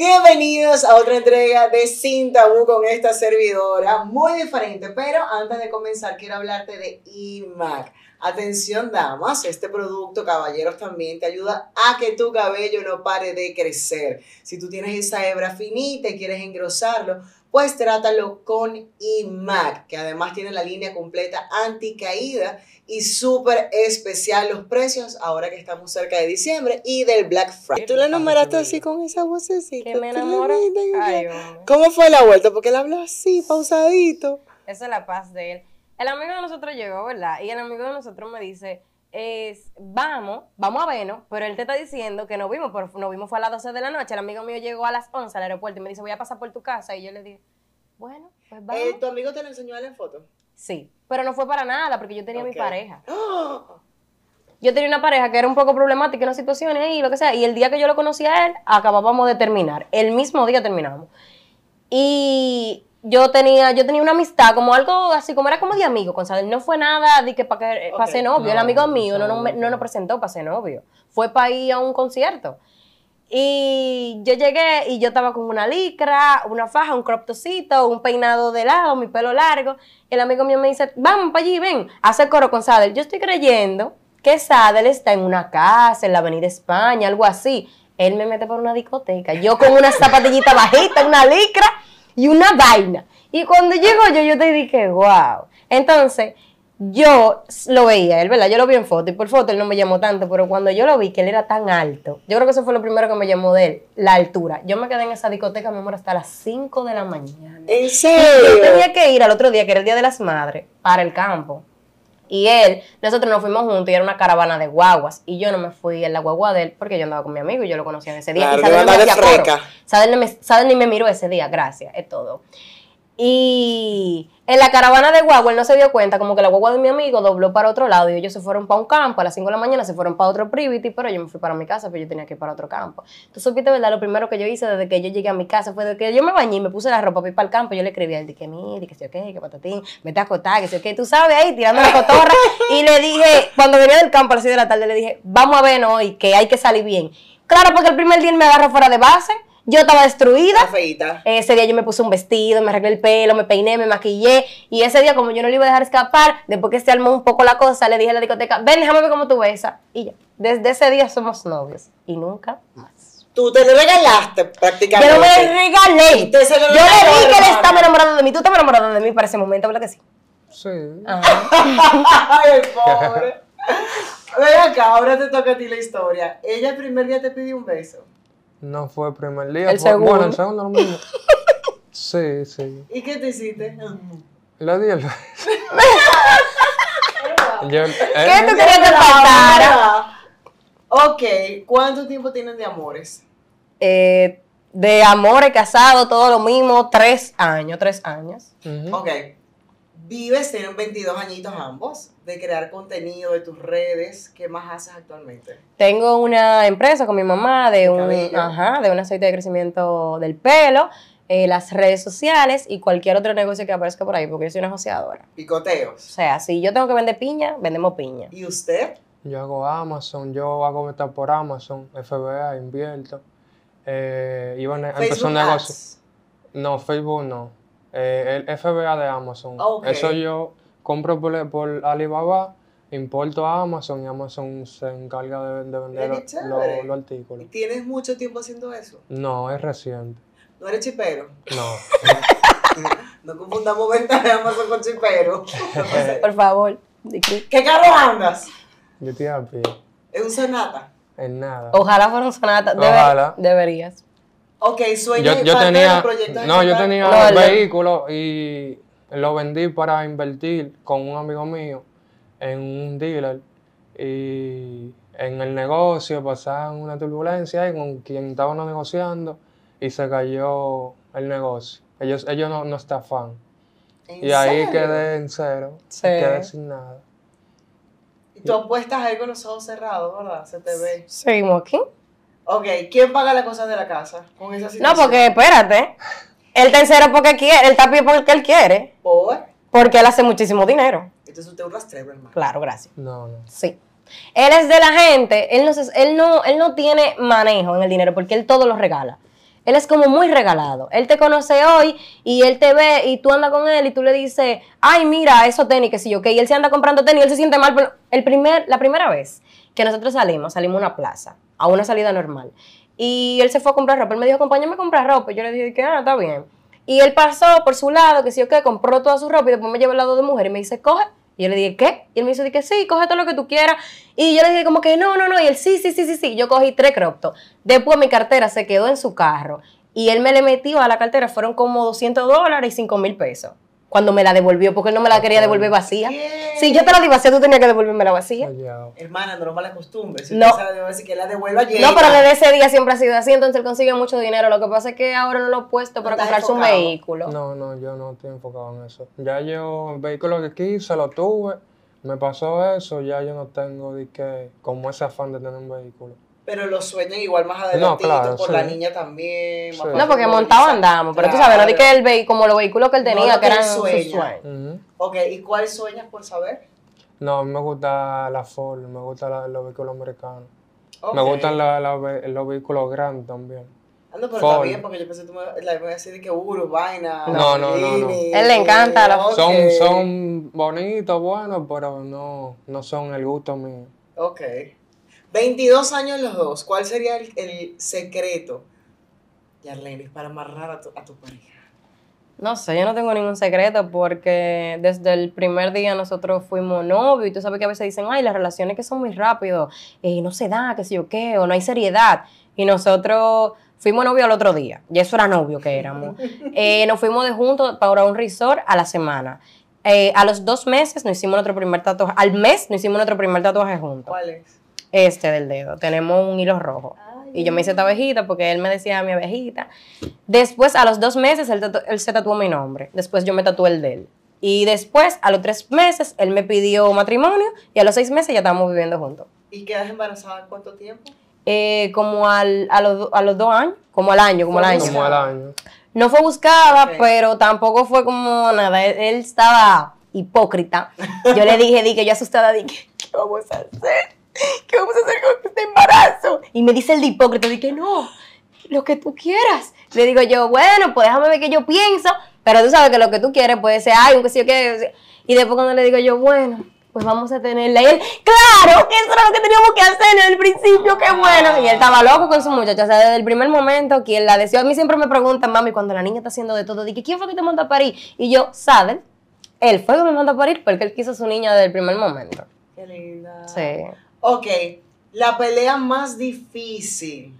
Bienvenidos a otra entrega de Sin Tabú con esta servidora, muy diferente, pero antes de comenzar quiero hablarte de IMAC. Atención damas, este producto, caballeros, también te ayuda a que tu cabello no pare de crecer. Si tú tienes esa hebra finita y quieres engrosarlo, pues trátalo con IMAC, que además tiene la línea completa anticaída y súper especial los precios ahora que estamos cerca de diciembre y del Black Friday. Tú la nombraste así con esa vocecita. Que me enamora. Ay, ¿Cómo fue la vuelta? Porque él habló así, pausadito. Esa es la paz de él. El amigo de nosotros llegó, ¿verdad? Y el amigo de nosotros me dice, es, vamos, vamos a vernos, pero él te está diciendo que nos vimos, pero nos vimos fue a las 12 de la noche, el amigo mío llegó a las 11 al aeropuerto y me dice, voy a pasar por tu casa, y yo le dije, bueno, pues eh, vamos. ¿Tu amigo te lo enseñó a la foto? Sí, pero no fue para nada, porque yo tenía mi pareja. ¡Oh! Yo tenía una pareja que era un poco problemática en las situaciones y lo que sea, y el día que yo lo conocí a él, acabábamos de terminar, el mismo día terminamos. Y yo tenía, yo tenía una amistad, como algo así, como era como de amigo con Sadel. No fue nada de que para que, pase novio. el amigo mío no, nos presentó para ser novio. Fue para ir a un concierto. Y yo llegué y yo estaba con una licra, una faja, un crop un peinado de lado, mi pelo largo. El amigo mío me dice, vamos para allí, ven, hace coro con Sadel. Yo estoy creyendo que Sadel está en una casa, en la Avenida España, algo así. Él me mete por una discoteca, yo con una zapatillita bajita, una licra y una vaina. Y cuando llegó yo, yo te dije, wow. Entonces, yo lo veía, él, ¿verdad? Yo lo vi en foto y por foto él no me llamó tanto, pero cuando yo lo vi que él era tan alto, yo creo que eso fue lo primero que me llamó de él, la altura. Yo me quedé en esa discoteca, mi amor, hasta las 5 de la mañana. ¿En serio? yo tenía que ir al otro día, que era el Día de las Madres, para el campo y él, nosotros nos fuimos juntos y era una caravana de guaguas. Y yo no me fui en la guagua de él porque yo andaba con mi amigo y yo lo conocía en ese día. y Sadel no me me miró ese día, gracias, es todo. Y en la caravana de guagua él no se dio cuenta, como que la guagua de mi amigo dobló para otro lado y ellos se fueron para un campo, a las 5 de la mañana se fueron para otro privity, pero yo me fui para mi casa, pero yo tenía que ir para otro campo. Tú supiste, ¿verdad? Lo primero que yo hice desde que yo llegué a mi casa fue de que yo me bañé y me puse la ropa para ir para el campo, yo le escribí a él, que mire, que sé qué, patatín, me te ¿Qué? que sé qué, tú sabes, ahí tirando la cotorra. y le dije, cuando venía del campo a las de la tarde, le dije, vamos a ver hoy, que hay que salir bien. Claro, porque el primer día me agarró fuera de base. Yo estaba destruida. Ese día yo me puse un vestido, me arreglé el pelo, me peiné, me maquillé. Y ese día, como yo no le iba a dejar escapar, después que se armó un poco la cosa, le dije a la discoteca, ven, déjame ver cómo tú besas. Y ya, desde ese día somos novios. Y nunca más. Tú te lo regalaste prácticamente. Pero me regalé. yo le di que él estaba enamorado de mí. Tú estás enamorado de mí para ese momento, ¿verdad que sí? Sí. Ay, pobre. Ven acá, ahora te toca a ti la historia. Ella el primer día te pidió un beso. No fue el primer día. El fue, segundo. Bueno, el segundo lo mismo. Sí, sí. ¿Y qué te hiciste? Ah, La di el beso. ¿Qué eh, tú querías que faltara? Ok, ¿cuánto tiempo tienen de amores? Eh, de amores casados, todo lo mismo, tres años, tres años. Ok vives, tienen 22 añitos ambos, de crear contenido de tus redes. ¿Qué más haces actualmente? Tengo una empresa con mi mamá de, un, ajá, de un aceite de crecimiento del pelo. Eh, las redes sociales y cualquier otro negocio que aparezca por ahí, porque yo soy una asociadora. Picoteos. O sea, si yo tengo que vender piña, vendemos piña. ¿Y usted? Yo hago Amazon, yo hago metas por Amazon, FBA, invierto. Eh, No, Facebook no. Eh, el FBA de Amazon. Ah, eso yo compro por, por, Alibaba, importo a Amazon y Amazon se encarga de, vender los artículos. tienes mucho tiempo haciendo eso? No, es reciente. ¿No eres chipero? No. no confundamos ventas de Amazon con chipero. por favor. ¿Qué carro andas? Yo te ¿Es un Sonata? Es nada. Ojalá fuera un Sonata. Ojalá. Deberías. Ok, sueño yo, yo tenía, No, yo tenía vehículo y lo vendí para invertir con un amigo mío en un dealer y en el negocio pasaban una turbulencia y con quien estábamos negociando y se cayó el negocio. Ellos, ellos no, no estafan. y ahí quedé en cero, quedé sin nada. Y tú apuestas ahí con los ojos cerrados, ¿verdad? Se te ve. Seguimos aquí. Ok, ¿quién paga las cosas de la casa con esa situación? No, porque espérate. El tercero porque quiere, el tapi porque él quiere. ¿Por? Porque él hace muchísimo dinero. Entonces este usted es un hermano. Claro, gracias. No, no. Sí. Él es de la gente, él no, él, no, él no tiene manejo en el dinero porque él todo lo regala. Él es como muy regalado. Él te conoce hoy y él te ve y tú andas con él y tú le dices, ay, mira, eso tenis, que si yo, que y él se anda comprando tenis y él se siente mal el primer, la primera vez que nosotros salimos, salimos a una plaza, a una salida normal. Y él se fue a comprar ropa. Él me dijo, acompáñame a comprar ropa. Yo le dije que, ah, está bien. Y él pasó por su lado, que sí o qué, compró toda su ropa y después me llevó al lado de mujer y me dice, coge. Y yo le dije, ¿qué? Y él me dice, que sí, coge todo lo que tú quieras. Y yo le dije, como que no, no, no. Y él, sí, sí, sí, sí, sí. Yo cogí tres croptos. Después mi cartera se quedó en su carro. Y él me le metió a la cartera, fueron como 200 dólares y 5 mil pesos cuando me la devolvió, porque no me la ah, quería devolver vacía. Si yo te la di vacía, tú tenías que devolverme la vacía. Hermana, no mala costumbre. Si no. La que la devuelva, No, pero desde ese día siempre ha sido así, entonces él consigue mucho dinero. Lo que pasa es que ahora no lo he puesto para comprar su vehículo. No, no, yo no estoy enfocado en eso. Ya yo, el vehículo que quise, lo tuve, me pasó eso, ya yo no tengo como ese afán de tener un vehículo pero lo sueñan igual más adelante por la niña también. No, porque montaba andamos, pero tú sabes, no di que el vehículo como los vehículos que él tenía, que, eran Sueño. sueños. Ok, ¿y cuál sueñas por saber? No, a me gusta la Ford, me gustan los vehículos americanos. Me gustan los vehículos grandes también. no, pero está bien, porque yo pensé que tú me, ibas a decir que Urbaina. No, no, no, no, eh, Él le encanta la Son, son bonitos, buenos, pero no, no son el gusto mío. Ok. 22 años los dos. ¿Cuál sería el, secreto, Yarlene, para amarrar a tu, pareja? No sé, yo no tengo ningún secreto porque desde el primer día nosotros fuimos novios y tú sabes que a veces dicen, ay, las relaciones que son muy rápido, eh, no se da, qué sé yo qué, o no hay seriedad. Y nosotros fuimos novios al otro día, y eso era novio que éramos. Eh, nos fuimos de juntos para un resort a la semana. Eh, a los dos meses nos hicimos nuestro primer tatuaje, al mes nos hicimos nuestro primer tatuaje juntos. ¿Cuál es? este del dedo. Tenemos un hilo rojo. Y yo me hice esta abejita porque él me decía mi abejita. Después, a los dos meses, él, se tatuó mi nombre. Después yo me tatué el de él. Y después, a los tres meses, él me pidió matrimonio y a los seis meses ya estábamos viviendo juntos. ¿Y quedas embarazada cuánto tiempo? Eh, como al, a, los, dos años, como al año, como al año. año. No fue buscada, pero tampoco fue como nada. Él, estaba hipócrita. Yo le dije, dije que yo asustada, dije, ¿qué vamos a hacer? ¿Qué vamos a hacer con este embarazo? Y me dice el de hipócrita, dije, no, lo que tú quieras. Le digo yo, bueno, pues déjame ver qué yo pienso, pero tú sabes que lo que tú quieres puede ser, ay, un yo que Y después cuando le digo yo, bueno, pues vamos a tenerla. Y él, claro, que eso era lo que teníamos que hacer en el principio, qué bueno. Y él estaba loco con su muchacha, o sea, desde el primer momento quien la deseó. A mí siempre me preguntan, mami, cuando la niña está haciendo de todo, dije, ¿quién fue que te mandó a París? Y yo, ¿saben? Él fue que me mandó a París porque él quiso a su niña desde el primer momento. Qué linda. Sí. Ok, la pelea más difícil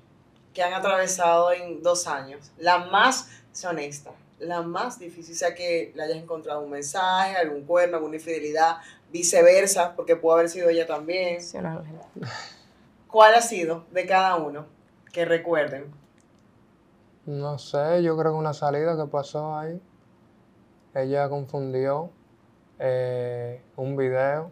que han atravesado en dos años, la más, honesta, la más difícil, sea que le hayas encontrado un mensaje, algún cuerno, alguna infidelidad, viceversa, porque pudo haber sido ella también. ¿Cuál ha sido de cada uno que recuerden? No sé, yo creo que una salida que pasó ahí, ella confundió eh, un video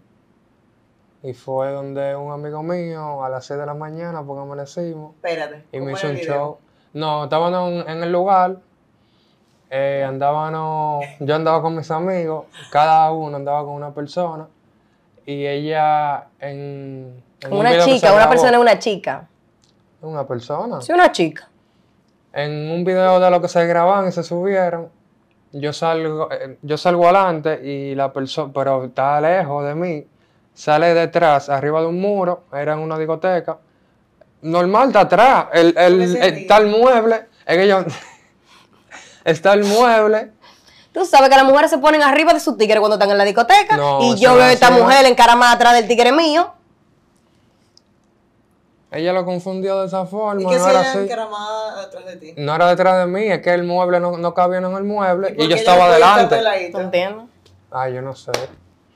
y fue donde un amigo mío a las 6 de la mañana, porque amanecimos. Espérate. Y me hizo un show. No, estábamos en, el lugar. Eh, andábamos, yo andaba con mis amigos, cada uno andaba con una persona. Y ella en. una chica, una persona es una chica. Una persona. Sí, una chica. En un video de lo que se grababan y se subieron, yo salgo, eh, yo salgo adelante y la persona, pero está lejos de mí, sale detrás, arriba de un muro, era en una discoteca. Normal, está atrás. El, el, está el mueble. Es que está el mueble. Tú sabes que las mujeres se ponen arriba de su tigre cuando están en la discoteca. y yo veo a esta mujer encaramada atrás del tigre mío. Ella lo confundió de esa forma. ¿Y qué no era así. encaramada atrás de ti? No era detrás de mí, es que el mueble no, no cabía en el mueble y, yo estaba adelante. ¿Entiendes? Ay, yo no sé.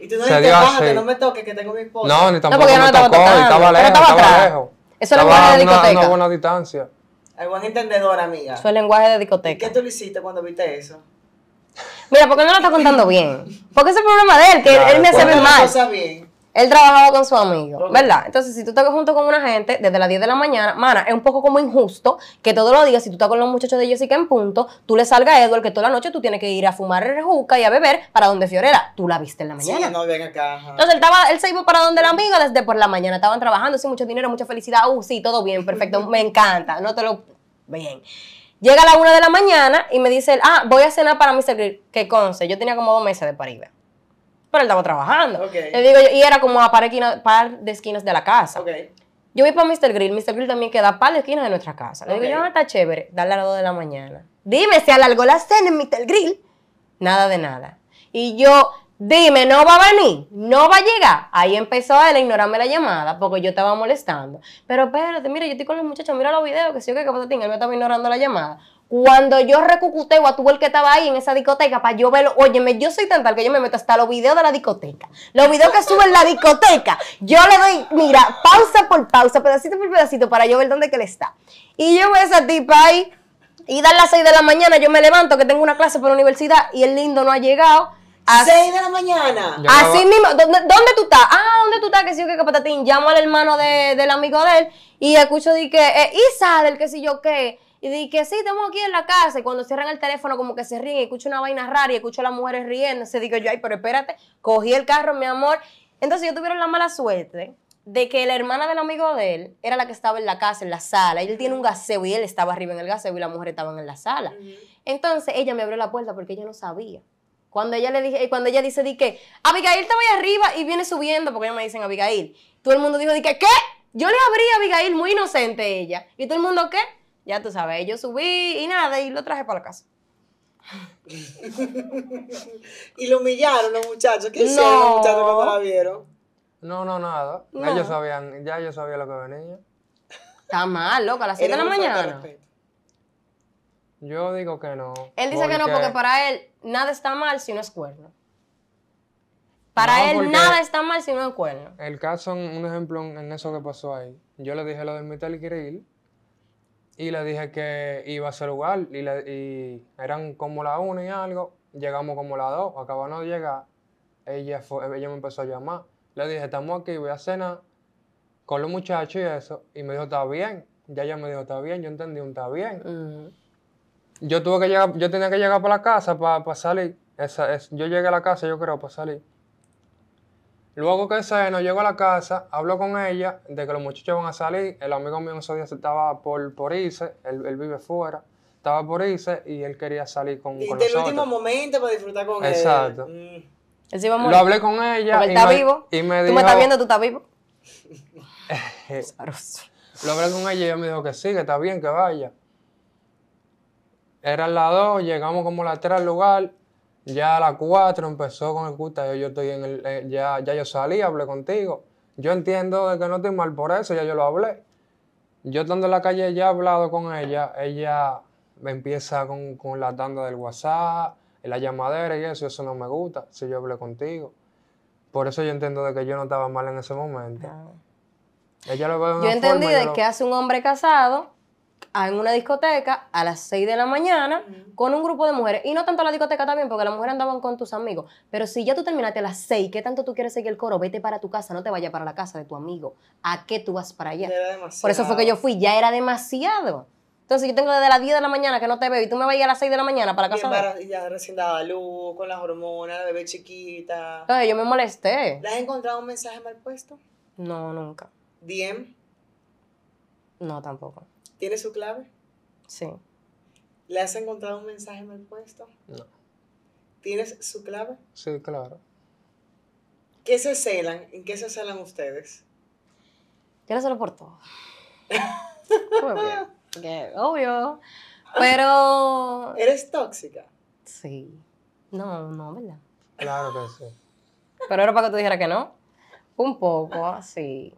Y tú no dijiste, bájate, no me toques, que tengo mi esposa. No, ni tampoco no, porque me tocó, estaba lejos, estaba, lejos. Eso es lenguaje de discoteca. Una, una buena distancia. Hay buen entendedor, amiga. Eso es lenguaje de discoteca. ¿Qué tú le hiciste cuando viste eso? Mira, porque no lo está contando bien. Porque ese es el problema de él, que él me hace pues, ver mal. bien. Él trabajaba con su amigo, ¿verdad? Entonces, si tú estás junto con una gente desde las 10 de la mañana, mana, es un poco como injusto que todos los días, si tú estás con los muchachos de Jessica en punto, tú le salga a Edward que toda la noche tú tienes que ir a fumar el rejuca y a beber para donde Fiorera. Tú la viste en la mañana. Sí, no, ven acá. Entonces, él, estaba, él se iba para donde la amiga desde por la mañana. Estaban trabajando, sí, mucho dinero, mucha felicidad. Uh, sí, todo bien, perfecto, me encanta. No te lo. Bien. Llega a la 1 de la mañana y me dice, ah, voy a cenar para Mr. Grill, que conce. Yo tenía como dos meses de parida pero él estaba trabajando. Le digo y era como a par, de esquinas de la casa. Yo voy para Mr. Grill, Mr. Grill también queda a par de esquinas de nuestra casa. Le digo yo, está chévere, dale a las 2 de la mañana. Dime, se alargó la cena en Mr. Grill. Nada de nada. Y yo, dime, no va a venir, no va a llegar. Ahí empezó él a ignorarme la llamada porque yo estaba molestando. Pero espérate, mira, yo estoy con los muchachos, mira los videos, que sí, que qué pasa, él me estaba ignorando la llamada. Cuando yo recucuteo a tu el que estaba ahí en esa discoteca para yo verlo, óyeme, yo soy tan tal que yo me meto hasta los videos de la discoteca, los videos que suben la discoteca, yo le doy, mira, pausa por pausa, pedacito por pedacito para yo ver dónde que le está. Y yo voy a esa tipa ahí y dan las 6 de la mañana, yo me levanto que tengo una clase por la universidad y el lindo no ha llegado. A 6 de la mañana. Así mismo. ¿Dónde, tú estás? Ah, ¿dónde tú estás? Que sí, que, qué Llamo al hermano del amigo de él y escucho de que, eh, Isa, del que sí yo qué y dije que sí, estamos aquí en la casa. Y cuando cierran el teléfono, como que se ríen y escucho una vaina rara y escucho a las mujeres se Digo yo, ay, pero espérate, cogí el carro, mi amor. Entonces yo tuvieron la mala suerte de que la hermana del amigo de él era la que estaba en la casa, en la sala. Y él tiene un gaseo y él estaba arriba en el gaseo y las mujeres estaban en la sala. Entonces ella me abrió la puerta porque ella no sabía. Cuando ella le dije, eh, cuando ella dice, di que Abigail estaba ahí arriba y viene subiendo, porque ellos me dicen Abigail. Todo el mundo dijo, di que, ¿qué? Yo le abrí a Abigail, muy inocente ella. Y todo el mundo, ¿qué? Ya tú sabes, yo subí y nada, y lo traje para la casa. y lo humillaron los muchachos. ¿Qué hicieron no. los muchachos vieron? No, no, nada. Ellos sabían, ya yo sabía lo que venía. Está mal, loca, a las 7 de la mañana. Yo digo que no. Él dice que no porque para él nada está mal si no es cuerno. Para él nada está mal si no es cuerno. El caso, un ejemplo en eso que pasó ahí. Yo le dije lo del metal ir y le dije que iba a ese lugar y, le, eran como la una y algo, llegamos como la dos, acabamos de llegar, ella, fue, ella me empezó a llamar, le dije, estamos aquí, voy a cenar con los muchachos y eso, y me dijo, está bien, ya ella me dijo, está bien, yo entendí un está bien. Yo tuve que llegar, yo tenía que llegar para la casa para, salir, esa, yo llegué a la casa, yo creo, para salir, Luego que nos llegó a la casa, hablo con ella de que los muchachos van a salir. El amigo mío en esos días estaba por, por irse, él, él vive fuera estaba por irse y él quería salir con, y con el último momento para disfrutar con él. Exacto. Mm. Lo hablé con ella. Porque él está vivo. Y me dijo, tú me estás viendo, tú estás vivo. lo hablé con ella y ella me dijo que sí, que está bien, que vaya. era las dos, llegamos como la las tres al lugar. Ya a las 4 empezó con el cuta, yo, estoy en el, eh, ya, yo salí, hablé contigo. Yo entiendo que no estoy mal por eso, ya yo lo hablé. Yo estando en la calle ya he hablado con ella, ella me empieza con, la tanda del WhatsApp, la llamadera y eso, eso no me gusta, si yo hablé contigo. Por eso yo entiendo de que yo no estaba mal en ese momento. Ella lo yo entendí de que hace un hombre casado en una discoteca a las 6 de la mañana con un grupo de mujeres. Y no tanto la discoteca también, porque las mujeres andaban con tus amigos. Pero si ya tú terminaste a las 6, ¿qué tanto tú quieres seguir el coro? Vete para tu casa, no te vayas para la casa de tu amigo. ¿A qué tú vas para allá? Era Por eso fue que yo fui, ya era demasiado. Entonces yo tengo desde las 10 de la mañana que no te veo y tú me vas a las 6 de la mañana para casa. ya recién daba luz, con las hormonas, la bebé chiquita. Entonces yo me molesté. ¿Le has encontrado un mensaje mal puesto? No, nunca. ¿Diem? No, tampoco. ¿Tiene su clave? Sí. ¿Le has encontrado un mensaje el puesto? No. ¿Tienes su clave? Sí, claro. ¿Qué se celan? ¿En qué se celan ustedes? Yo no celo por todo. Porque, obvio. Pero. ¿Eres tóxica? Sí. No, no, ¿verdad? Claro que sí. Pero era para que tú dijeras que no. Un poco, sí.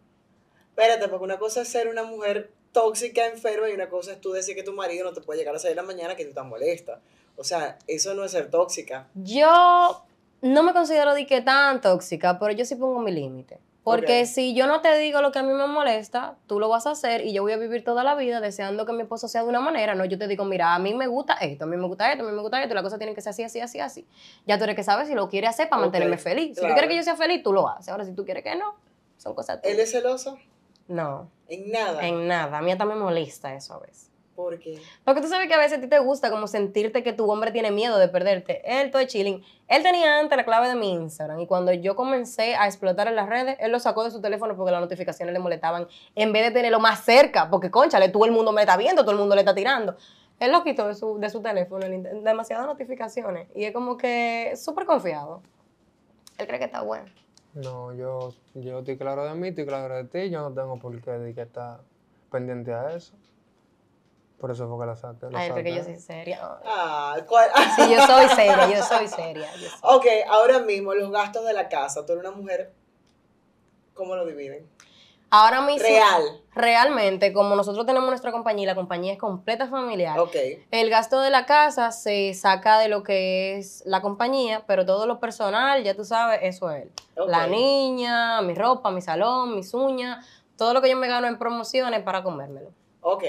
Espérate, porque una cosa es ser una mujer tóxica, enferma, y una cosa es tú decir que tu marido no te puede llegar a salir la mañana que tú estás molesta. O sea, eso no es ser tóxica. Yo no me considero de que tan tóxica, pero yo sí pongo mi límite. Porque si yo no te digo lo que a mí me molesta, tú lo vas a hacer y yo voy a vivir toda la vida deseando que mi esposo sea de una manera. No, yo te digo, mira, a mí me gusta esto, a mí me gusta esto, a mí me gusta esto, la cosa tiene que ser así, así, así, así. Ya tú eres que sabes si lo quieres hacer para mantenerme feliz. Si tú quieres que yo sea feliz, tú lo haces. Ahora, si tú quieres que no, son cosas tuyas. ¿Él es celoso? No. En nada. En nada. A mí también me molesta eso a veces. ¿Por qué? Porque tú sabes que a veces a ti te gusta como sentirte que tu hombre tiene miedo de perderte. Él todo chilling. Él tenía antes la clave de mi Instagram y cuando yo comencé a explotar en las redes, él lo sacó de su teléfono porque las notificaciones le molestaban en vez de tenerlo más cerca, porque conchale, todo el mundo me está viendo, todo el mundo le está tirando. Él lo quitó de su, de su teléfono, demasiadas notificaciones y es como que súper confiado. Él cree que está bueno. No, yo, yo estoy claro de mí, estoy claro de ti, yo no tengo por qué estar pendiente a eso. Por eso fue que la saqué. Ay, porque yo soy seria. Ah, ¿cuál? Sí, yo soy seria, yo soy seria. Ok, ahora mismo, los gastos de la casa. Tú eres una mujer, ¿cómo lo dividen? Ahora mismo. Real. Realmente, como nosotros tenemos nuestra compañía y la compañía es completa familiar, okay. el gasto de la casa se saca de lo que es la compañía, pero todo lo personal, ya tú sabes, eso es él. La niña, mi ropa, mi salón, mis uñas, todo lo que yo me gano en promociones para comérmelo. Ok.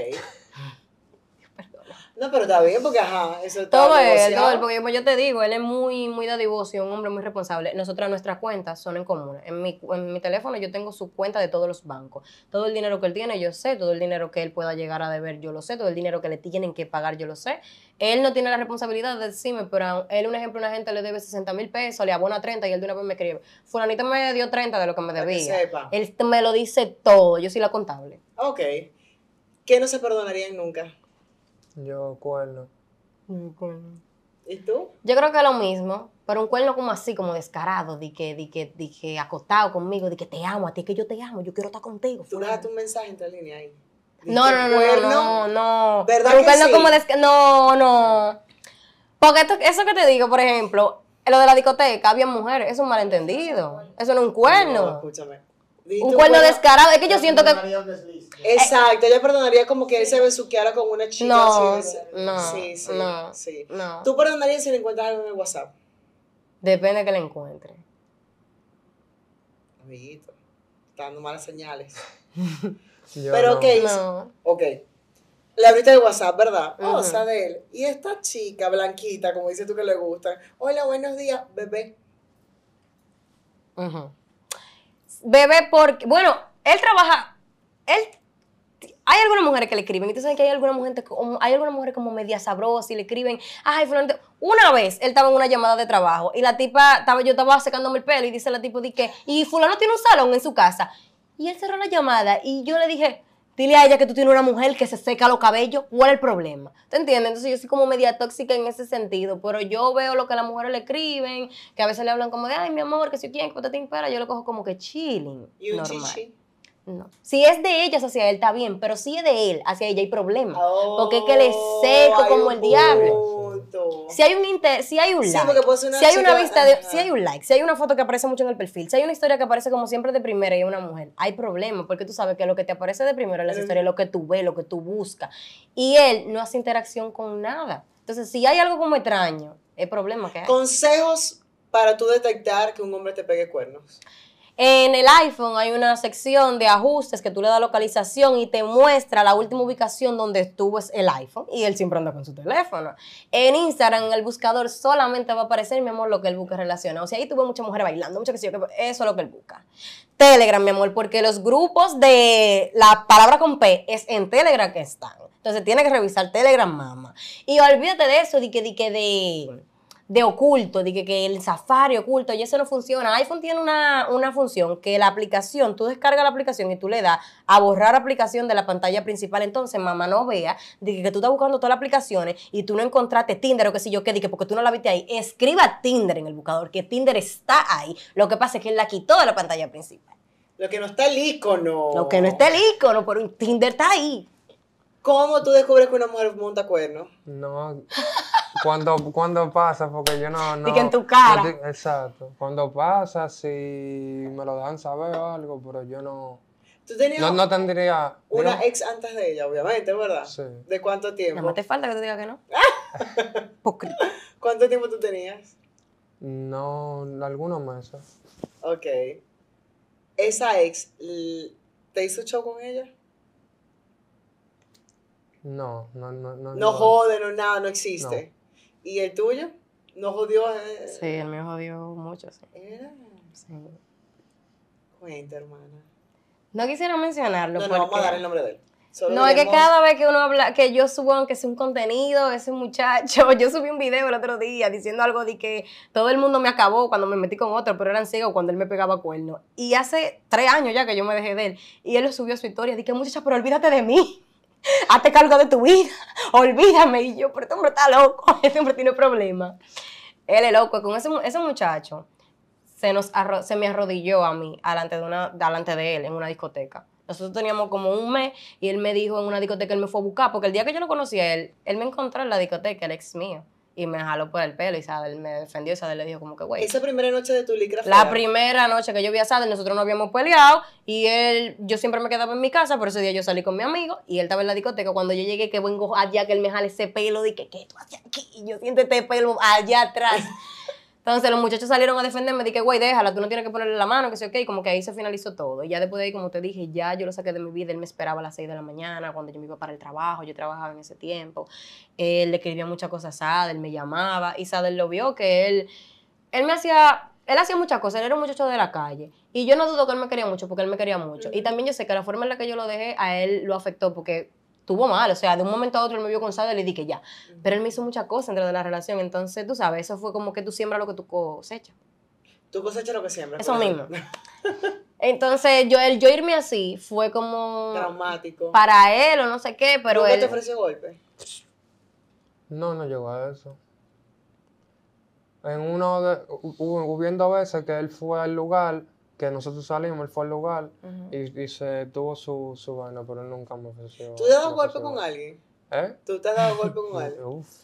No, pero está bien porque, ajá, eso está Todo él, todo el porque pues yo te digo, él es muy, muy dadivoso y un hombre muy responsable. Nosotras, nuestras cuentas son en común. En mi, en mi teléfono yo tengo su cuenta de todos los bancos. Todo el dinero que él tiene yo sé, todo el dinero que él pueda llegar a deber yo lo sé, todo el dinero que le tienen que pagar yo lo sé. Él no tiene la responsabilidad de decirme, pero él, un ejemplo, una gente le debe 60 mil pesos, le abona 30 y él de una vez me escribe, fulanita me dio 30 de lo que me debía. Él me lo dice todo, yo soy la contable. Ok. ¿Qué no se perdonarían nunca? Yo cuerno. ¿Y tú? Yo creo que es lo mismo, pero un cuerno como así, como descarado, de que, de que, acostado conmigo, de que te amo, a ti que yo te amo, yo quiero estar contigo. Tú dejaste un mensaje entre línea ahí. No, no, no, no, no, ¿Verdad? un cuerno como descarado. No, no. Porque esto, eso que te digo, por ejemplo, lo de la discoteca, había mujeres, eso es un malentendido. Eso no un cuerno. escúchame. Un cuerno descarado. Es que yo siento que. Eh, Exacto, ella perdonaría como que él se besuqueara con una chica. No, así, no, sí, sí, no, sí. no. ¿Tú perdonarías si le encuentras algo en el WhatsApp? Depende que le encuentre. Amiguito, está dando malas señales. Pero ok, no. ok. Le abriste el WhatsApp, ¿verdad? O sea, de él. Y esta chica blanquita, como dices tú que le gusta. Hola, buenos días, bebé. Bebé, porque, bueno, él trabaja, él hay algunas mujeres que le escriben, y tú sabes que hay algunas mujeres, hay algunas mujeres como media sabrosas y le escriben, ay, fulano, una vez él estaba en una llamada de trabajo y la tipa, estaba, yo estaba secándome el pelo y dice la tipo, di que, y fulano tiene un salón en su casa. Y él cerró la llamada y yo le dije, dile a ella que tú tienes una mujer que se seca los cabellos, ¿cuál es el problema? ¿Te entiendes? Entonces yo soy como media tóxica en ese sentido, pero yo veo lo que las mujeres le escriben, que a veces le hablan como de, ay, mi amor, que si quién, que te impera, yo lo cojo como que chilling, y normal. No. Si es de ellas hacia él, está bien, pero si es de él hacia ella, hay problema. porque es que le oh, seco como el diablo. Si hay un si hay like, si hay una vista si hay un like, si hay una foto que aparece mucho en el perfil, si hay una historia que aparece como siempre de primera y es una mujer, hay problema, porque tú sabes que lo que te aparece de primero en las historias es lo que tú ves, lo que tú buscas. Y él no hace interacción con nada. Entonces, si hay algo como extraño, hay problema que hay. Consejos para tú detectar que un hombre te pegue cuernos. En el iPhone hay una sección de ajustes que tú le das localización y te muestra la última ubicación donde estuvo el iPhone y él siempre anda con su teléfono. En Instagram, en el buscador, solamente va a aparecer, mi amor, lo que él busca relacionado. O sea, ahí tuve muchas mujeres bailando, muchas que sí, eso es lo que él busca. Telegram, mi amor, porque los grupos de la palabra con P es en Telegram que están. Entonces tiene que revisar Telegram, mamá. Y olvídate de eso, de que, de que, de de oculto, de que, el Safari oculto, y eso no funciona. iPhone tiene una, función que la aplicación, tú descargas la aplicación y tú le das a borrar aplicación de la pantalla principal, entonces mamá no vea de que, tú estás buscando todas las aplicaciones y tú no encontraste Tinder o qué sé yo qué, de que porque tú no la viste ahí, escriba Tinder en el buscador, que Tinder está ahí. Lo que pasa es que él la quitó de la pantalla principal. Lo que no está el icono. Lo que no está el icono, pero Tinder está ahí. ¿Cómo tú descubres que una mujer monta cuernos? No, cuando, cuando pasa, porque yo no. no y que en tu cara. exacto. Cuando pasa, si me lo dan saber o algo, pero yo no. ¿Tú tenías no, no tendría. Una ex antes de ella, obviamente, ¿verdad? Sí. ¿De cuánto tiempo? No te falta que te diga que no. ¿Cuánto tiempo tú tenías? No, algunos meses. ¿eh? Ok. ¿Esa ex te hizo show con ella? No, no, no. No, no, no jode, no nada, no existe. ¿Y el tuyo? ¿No jodió? él? Eh? Sí, el mío jodió mucho, sí. ¿Era? Sí. Cuenta, hermana. No quisiera mencionarlo. No, no, vamos a dar el nombre de él. no, es que cada vez que uno habla, que yo subo, aunque sea un contenido, ese muchacho, yo subí un video el otro día diciendo algo de que todo el mundo me acabó cuando me metí con otro, pero eran ciegos cuando él me pegaba cuerno. Y hace tres años ya que yo me dejé de él, y él lo subió a su historia, dije, muchacha, pero olvídate de mí hazte cargo de tu vida, olvídame. Y yo, pero este hombre está loco, este hombre tiene problemas. Él es loco, con ese, muchacho se, nos se me arrodilló a mí delante de, una, delante de él en una discoteca. Nosotros teníamos como un mes y él me dijo en una discoteca, él me fue a buscar, porque el día que yo lo conocí a él, él me encontró en la discoteca, el ex mío y me jaló por el pelo. y Isabel me defendió. Sadel le dijo como que, güey. Esa primera noche de tu licra La primera noche que yo vi a Sadel nosotros no habíamos peleado y él, yo siempre me quedaba en mi casa, por ese día yo salí con mi amigo y él estaba en la discoteca. Cuando yo llegué, que vengo allá, que él me jale ese pelo, dije, ¿qué tú haces aquí? Y yo siento este pelo allá atrás. Entonces los muchachos salieron a defenderme, dije, güey, déjala, tú no tienes que ponerle la mano, que sé, ok, como que ahí se finalizó todo. Y ya después de ahí, como te dije, ya yo lo saqué de mi vida, él me esperaba a las 6 de la mañana, cuando yo me iba para el trabajo, yo trabajaba en ese tiempo, él le escribía muchas cosas a él me llamaba, y Sadel lo vio, que él, él me hacía, él hacía muchas cosas, él era un muchacho de la calle, y yo no dudo que él me quería mucho, porque él me quería mucho. Y también yo sé que la forma en la que yo lo dejé, a él lo afectó, porque estuvo mal, o sea, de un momento a otro él me vio cansado y le dije ya. Pero él me hizo muchas cosas dentro de la relación, entonces tú sabes, eso fue como que tú siembras lo que tú cosechas. Tú cosechas lo que siembras. Eso mismo. Entonces, yo, el yo irme así fue como. Traumático. Para él o no sé qué, pero. qué te ofreció golpe? No, no llegó a eso. En uno de. Hubiendo veces que él fue al lugar que nosotros salimos, él fue al lugar y, se tuvo su, vaina, pero él nunca me ofreció. ¿Tú te has golpe con alguien? ¿Eh? ¿Tú te has dado golpe con alguien? Uf.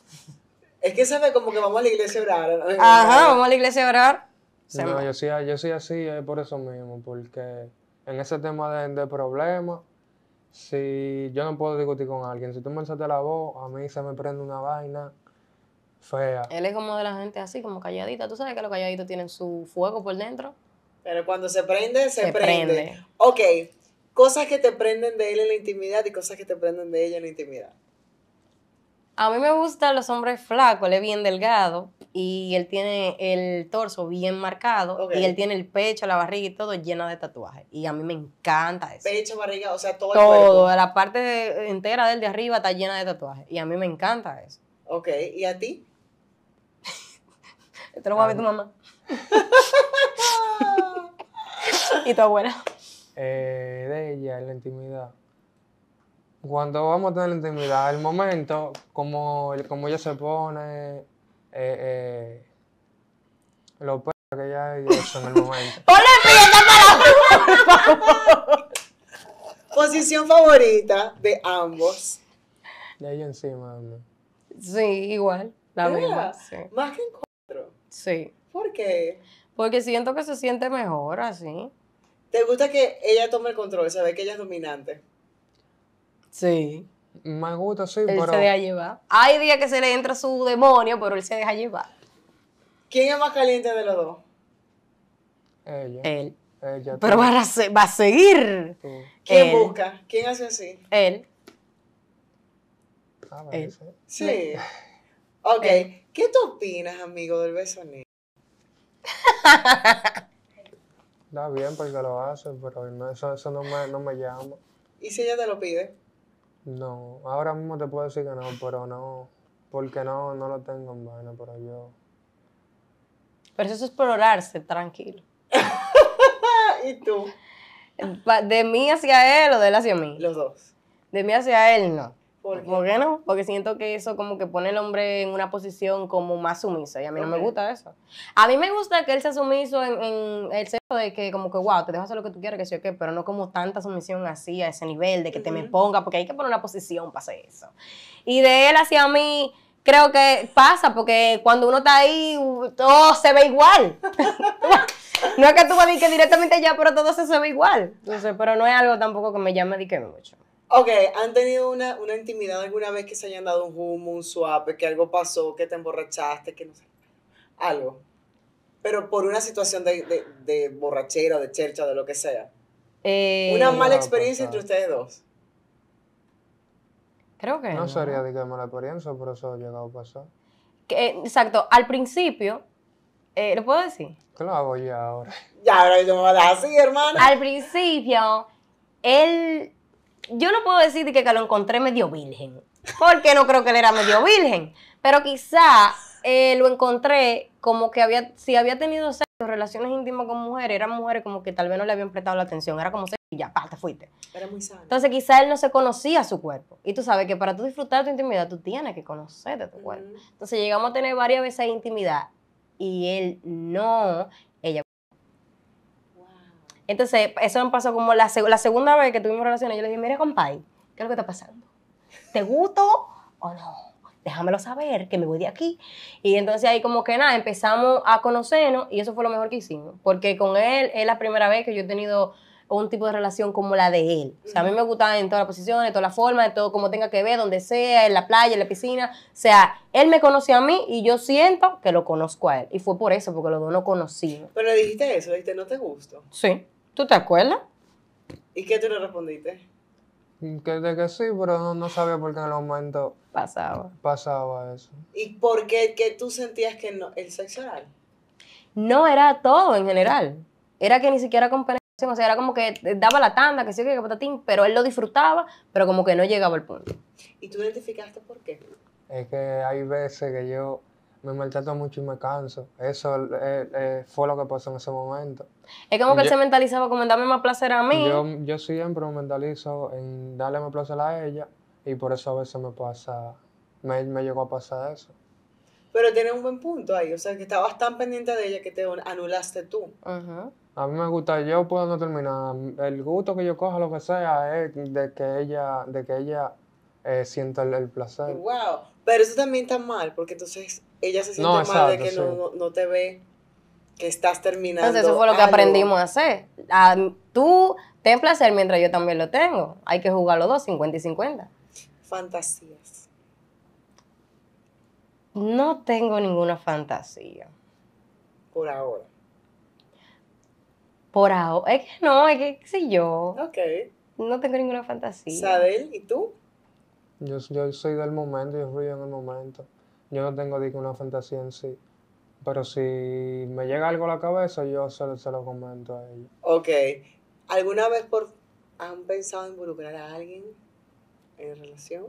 Es que sabe como que vamos a la iglesia a orar. Ajá, vamos a la iglesia a orar. no, yo soy, así es por eso mismo, porque en ese tema de, problemas, si yo no puedo discutir con alguien, si tú me alzaste la voz, a mí se me prende una vaina fea. Él es como de la gente así, como calladita. Tú sabes que los calladitos tienen su fuego por dentro. Pero cuando se prende, se, prende. Ok, cosas que te prenden de él en la intimidad y cosas que te prenden de ella en la intimidad. A mí me gustan los hombres flacos, él es bien delgado y él tiene el torso bien marcado y él tiene el pecho, la barriga y todo llena de tatuajes. Y a mí me encanta eso. Pecho, barriga, o sea, todo. Todo, la parte entera del de arriba está llena de tatuajes y a mí me encanta eso. Ok, ¿y a ti? Te lo voy a ver tu mamá. ¿Y tu abuela? Eh, de ella, en la intimidad. Cuando vamos a tener la intimidad, el momento, como, como ella se pone, eh, eh, Lo eh, que ella eso en el momento. ¡Ponle prieta para Posición favorita de ambos. De ella encima, Sí, igual. La misma. Sí. Más que en cuatro. Sí. ¿Por qué? Porque siento que se siente mejor así. ¿Te gusta que ella tome el control? sabes que ella es dominante. Sí. Me gusta, sí, él se deja llevar. Hay días que se le entra su demonio, pero él se deja llevar. ¿Quién es más caliente de los dos? Ella. Él. pero va a, seguir. ¿Quién busca? ¿Quién hace así? Él. Ah, Sí. ok. ¿Qué tú opinas, amigo del beso negro? Está bien porque lo hace, pero eso, no, me, no me llama. ¿Y si ella te lo pide? No, ahora mismo te puedo decir que no, pero no, porque no, no lo tengo en vaina, pero yo... Pero eso es por orarse, tranquilo. ¿Y tú? De mí hacia él o de él hacia mí. Los dos. De mí hacia él, no. ¿Por qué? no? Porque siento que eso como que pone al hombre en una posición como más sumisa y a mí no me gusta eso. A mí me gusta que él sea sumiso en, en el sexo de que como que, wow, te dejo hacer lo que tú quieras, que sé yo qué, pero no como tanta sumisión así, a ese nivel, de que te me ponga, porque hay que poner una posición para hacer eso. Y de él hacia mí, creo que pasa, porque cuando uno está ahí, todo se ve igual. no es que tú me diques directamente ya, pero todo se, ve igual. Entonces, pero no es algo tampoco que me llame de que mucho. Ok, ¿han tenido una, intimidad alguna vez que se hayan dado un humo, un swap, que algo pasó, que te emborrachaste, que no sé? Algo. Pero por una situación de, borrachera, de chercha, de lo que sea. Eh, una mala experiencia pues, entre ustedes dos. Creo que. No, sería de que mala experiencia, pero eso ha llegado a pasar. Eh, exacto, al principio, eh, ¿lo puedo decir? Claro, lo hago ya ahora. Ya, ahora yo me voy a dejar así, hermano. Al principio, él yo no puedo decir que, lo encontré medio virgen, porque no creo que él era medio virgen, pero quizá eh, lo encontré como que había, si había tenido sexo, relaciones íntimas con mujeres, eran mujeres como que tal vez no le habían prestado la atención, era como sexo y ya, pa, te fuiste. muy sano. Entonces quizá él no se conocía su cuerpo. Y tú sabes que para tú disfrutar de tu intimidad, tú tienes que conocer de tu cuerpo. Entonces llegamos a tener varias veces intimidad y él no entonces, eso me pasó como la, segunda vez que tuvimos relaciones. Yo le dije, mira, compadre, ¿qué es lo que está pasando? ¿Te gusto o no? Déjamelo saber, que me voy de aquí. Y entonces ahí como que nada, empezamos a conocernos y eso fue lo mejor que hicimos. Porque con él es la primera vez que yo he tenido un tipo de relación como la de él. O sea, a mí me gustaba en todas las posiciones, en todas las formas, en todo como tenga que ver, donde sea, en la playa, en la piscina. O sea, él me conoció a mí y yo siento que lo conozco a él. Y fue por eso, porque los dos no conocimos. Pero le dijiste eso, le dijiste, no te gusto. Sí. ¿Tú te acuerdas? ¿Y qué tú le respondiste? Que, sí, pero no, no, sabía por qué en el momento pasaba. pasaba eso. ¿Y por qué tú sentías que no, el sexo algo? No, era todo en general. Era que ni siquiera con o sea, era como que daba la tanda, que sí, que patatín, pero él lo disfrutaba, pero como que no llegaba al punto. ¿Y tú identificaste por qué? Es que hay veces que yo me maltrato mucho y me canso. Eso eh, eh, fue lo que pasó en ese momento. Es como que él se mentalizaba como en darme más placer a mí. Yo, siempre me mentalizo en darle más placer a ella y por eso a veces me pasa, me, llegó a pasar eso. Pero tiene un buen punto ahí, o sea, que estabas tan pendiente de ella que te anulaste tú. Ajá. A mí me gusta, yo puedo no terminar. El gusto que yo coja, lo que sea, es de que ella, de que ella eh, sienta el, placer. ¡Wow! Pero eso también está mal, porque entonces ella se siente mal de que no, te ve, que estás terminando. Entonces, eso fue lo que aprendimos a hacer. Ah, tú ten placer mientras yo también lo tengo. Hay que jugar los dos, 50 y 50. Fantasías. No tengo ninguna fantasía. Por ahora. Por ahora. Es que no, es que qué yo. No tengo ninguna fantasía. Sabel, ¿y tú? Yo, soy del momento, yo fluyo en el momento. Yo no tengo digo, una fantasía en sí. Pero si me llega algo a la cabeza, yo se, se lo comento a ella. Ok. ¿Alguna vez por, han pensado involucrar a alguien en relación?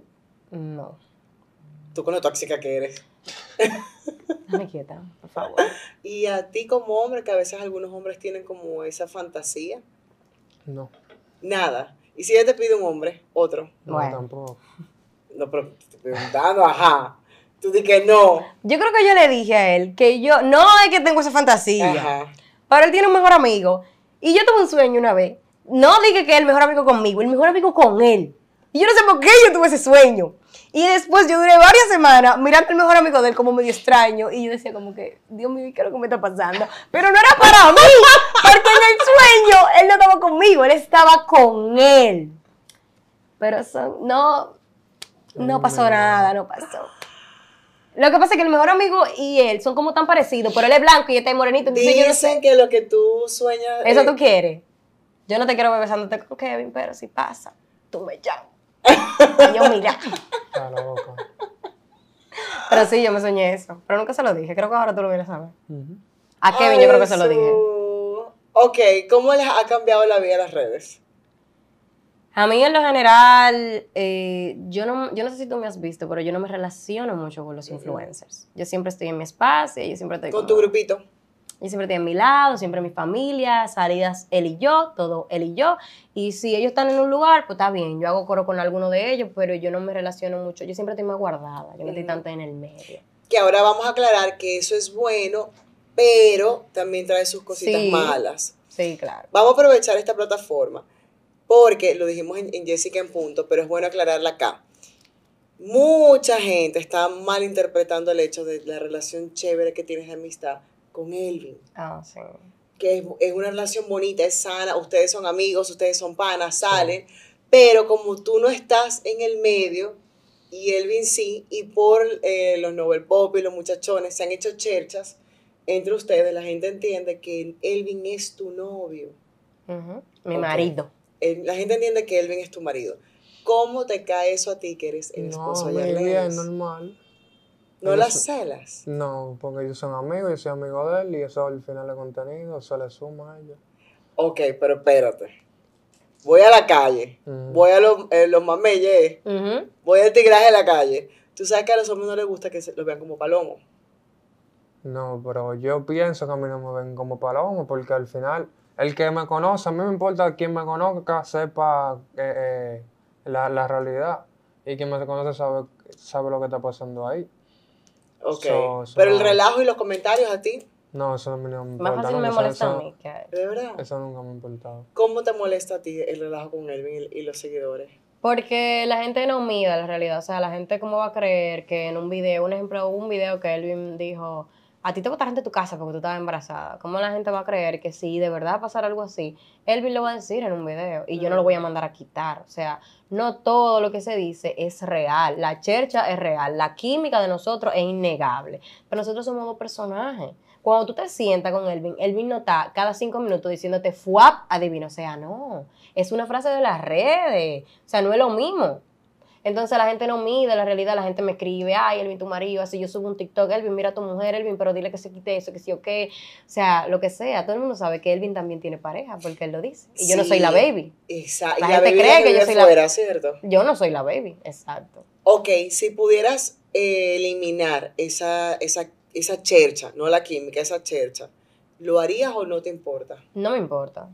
No. Tú con la tóxica que eres. Dame quieta, por favor. ¿Y a ti como hombre, que a veces algunos hombres tienen como esa fantasía? No. Nada. ¿Y si ella te pide un hombre, otro? No, tampoco. No, pero te estoy preguntando, ajá. Tú di que no. Yo creo que yo le dije a él que yo no es que tengo esa fantasía. Pero él tiene un mejor amigo. Y yo tuve un sueño una vez. No dije que el mejor amigo conmigo, el mejor amigo con él. Y yo no sé por qué yo tuve ese sueño. Y después yo duré varias semanas mirando el mejor amigo de él como medio extraño. Y yo decía como que, Dios mío, ¿qué es lo que me está pasando? Pero no era para mí, porque en el sueño él no estaba conmigo, él estaba con él. Pero eso no, no pasó nada, no pasó. Lo que pasa es que el mejor amigo y él son como tan parecidos, pero él es blanco y está morenito. yo sé. que lo que tú sueñas. Eso tú quieres. Yo no te quiero ver besándote con Kevin, pero si pasa, tú me llamas. y yo, mira. Pero sí, yo me soñé eso. Pero nunca se lo dije. Creo que ahora tú lo vienes a ver. A Kevin, yo creo que se lo dije. Ok, ¿cómo les ha cambiado la vida a las redes? A mí en lo general, eh, yo, no, yo no sé si tú me has visto, pero yo no me relaciono mucho con los influencers. Yo siempre estoy en mi espacio, yo siempre estoy... Con, tu grupito. Yo siempre estoy a mi lado, siempre mi familia, salidas él y yo, todo él y yo. Y si ellos están en un lugar, pues está bien, yo hago coro con alguno de ellos, pero yo no me relaciono mucho. Yo siempre estoy más guardada, yo no estoy tanto en el medio. Que ahora vamos a aclarar que eso es bueno, pero también trae sus cositas malas. Sí, claro. Vamos a aprovechar esta plataforma porque lo dijimos en, Jessica en punto, pero es bueno aclararla acá. Mucha gente está malinterpretando el hecho de la relación chévere que tienes de amistad con Elvin. Ah, sí. Que es, una relación bonita, es sana, ustedes son amigos, ustedes son panas, salen, pero como tú no estás en el medio y Elvin sí, y por eh, los Nobel Pop y los muchachones se han hecho cherchas entre ustedes, la gente entiende que Elvin es tu novio. Mi marido la gente entiende que Elvin es tu marido. ¿Cómo te cae eso a ti que eres el esposo no, de es normal. ¿No las celas? No, porque ellos son amigos, yo soy amigo de él y eso al final de contenido, se le suma a ellos. Ok, pero espérate. Voy a la calle, voy a los, eh, los mameyes, voy al tigraje de la calle. Tú sabes que a los hombres no les gusta que los vean como palomos. No, pero yo pienso que a mí no me ven como palomos porque al final el que me conoce, a mí me importa quien me conozca sepa eh, eh, la, realidad y quien me conoce sabe, sabe lo que está pasando ahí. Ok. Pero el relajo y los comentarios a ti. No, eso no me, no Más fácil me molesta a mí que... ¿De verdad? Eso nunca me ha importado. ¿Cómo te molesta a ti el relajo con Elvin y, los seguidores? Porque la gente no mida la realidad. O sea, la gente cómo va a creer que en un video, un ejemplo, un video que Elvin dijo a ti te botaron de tu casa porque tú estabas embarazada. ¿Cómo la gente va a creer que si de verdad pasar algo así, Elvin lo va a decir en un video y yo no lo voy a mandar a quitar? O sea, no todo lo que se dice es real. La chercha es real. La química de nosotros es innegable. Pero nosotros somos dos personajes. Cuando tú te sientas con Elvin, Elvin no está cada cinco minutos diciéndote fuap adivino. O sea, no. Es una frase de las redes. O sea, no es lo mismo. Entonces la gente no mide la realidad, la gente me escribe, ay, Elvin, tu marido, así yo subo un TikTok, Elvin, mira a tu mujer, Elvin, pero dile que se quite eso, que sí o qué, o sea, lo que sea, todo el mundo sabe que Elvin también tiene pareja, porque él lo dice, y yo no soy la baby. Exacto. La, gente cree que yo soy la ¿cierto? Yo no soy la baby, exacto. Ok, si pudieras eh, eliminar esa, esa, esa chercha, no la química, esa chercha, ¿lo harías o no te importa? No me importa.